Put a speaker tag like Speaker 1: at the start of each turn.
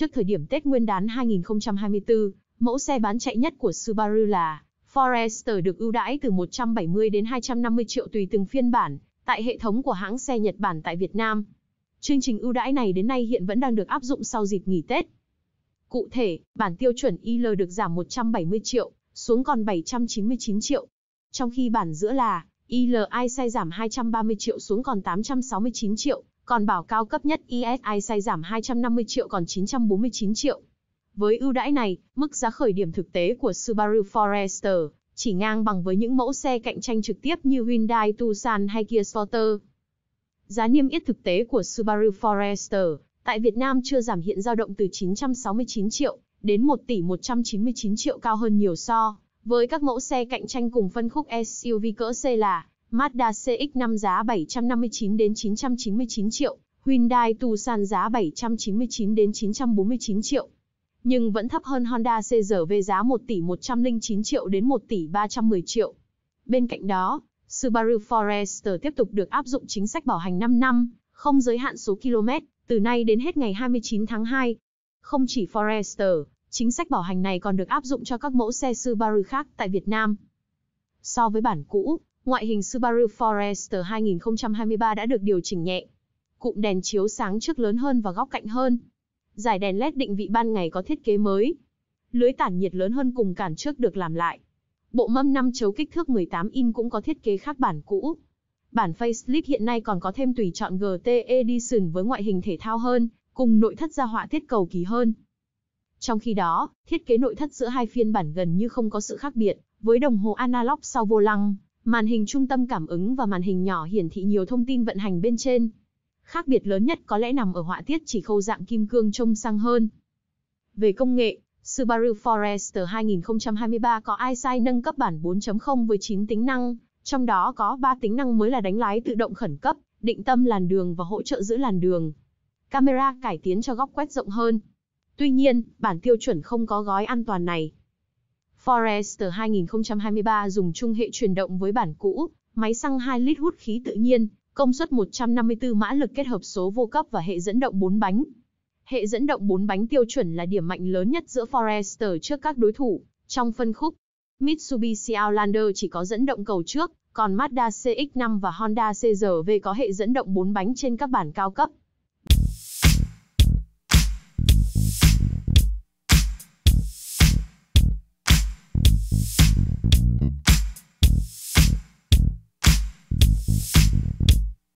Speaker 1: Trước thời điểm Tết Nguyên đán 2024, mẫu xe bán chạy nhất của Subaru là Forester được ưu đãi từ 170 đến 250 triệu tùy từng phiên bản tại hệ thống của hãng xe Nhật Bản tại Việt Nam. Chương trình ưu đãi này đến nay hiện vẫn đang được áp dụng sau dịp nghỉ Tết. Cụ thể, bản tiêu chuẩn IL được giảm 170 triệu xuống còn 799 triệu, trong khi bản giữa là ILI xe giảm 230 triệu xuống còn 869 triệu. Còn bảo cao cấp nhất ESI say giảm 250 triệu còn 949 triệu. Với ưu đãi này, mức giá khởi điểm thực tế của Subaru Forester chỉ ngang bằng với những mẫu xe cạnh tranh trực tiếp như Hyundai Tucson hay Kia Sporter. Giá niêm yết thực tế của Subaru Forester tại Việt Nam chưa giảm hiện dao động từ 969 triệu đến 1 tỷ 199 triệu cao hơn nhiều so với các mẫu xe cạnh tranh cùng phân khúc SUV cỡ C là Mazda CX-5 giá 759 đến 999 triệu, Hyundai Tucson giá 799 đến 949 triệu. Nhưng vẫn thấp hơn Honda CRV giá 1 tỷ 109 triệu đến 1 tỷ 310 triệu. Bên cạnh đó, Subaru Forester tiếp tục được áp dụng chính sách bảo hành 5 năm, không giới hạn số km, từ nay đến hết ngày 29 tháng 2. Không chỉ Forester, chính sách bảo hành này còn được áp dụng cho các mẫu xe Subaru khác tại Việt Nam. So với bản cũ, ngoại hình Subaru Forester 2023 đã được điều chỉnh nhẹ. Cụm đèn chiếu sáng trước lớn hơn và góc cạnh hơn. Giải đèn LED định vị ban ngày có thiết kế mới. Lưới tản nhiệt lớn hơn cùng cản trước được làm lại. Bộ mâm 5 chấu kích thước 18 in cũng có thiết kế khác bản cũ. Bản facelift hiện nay còn có thêm tùy chọn GT Edition với ngoại hình thể thao hơn, cùng nội thất gia họa thiết cầu kỳ hơn. Trong khi đó, thiết kế nội thất giữa hai phiên bản gần như không có sự khác biệt, với đồng hồ analog sau vô lăng, Màn hình trung tâm cảm ứng và màn hình nhỏ hiển thị nhiều thông tin vận hành bên trên. Khác biệt lớn nhất có lẽ nằm ở họa tiết chỉ khâu dạng kim cương trông sang hơn. Về công nghệ, Subaru Forester 2023 có iSight nâng cấp bản 4.0 với 9 tính năng, trong đó có 3 tính năng mới là đánh lái tự động khẩn cấp, định tâm làn đường và hỗ trợ giữ làn đường. Camera cải tiến cho góc quét rộng hơn. Tuy nhiên, bản tiêu chuẩn không có gói an toàn này. Forester 2023 dùng chung hệ truyền động với bản cũ, máy xăng 2 lít hút khí tự nhiên, công suất 154 mã lực kết hợp số vô cấp và hệ dẫn động 4 bánh. Hệ dẫn động 4 bánh tiêu chuẩn là điểm mạnh lớn nhất giữa Forester trước các đối thủ trong phân khúc. Mitsubishi Outlander chỉ có dẫn động cầu trước, còn Mazda CX-5 và Honda CR-V có hệ dẫn động 4 bánh trên các bản cao cấp.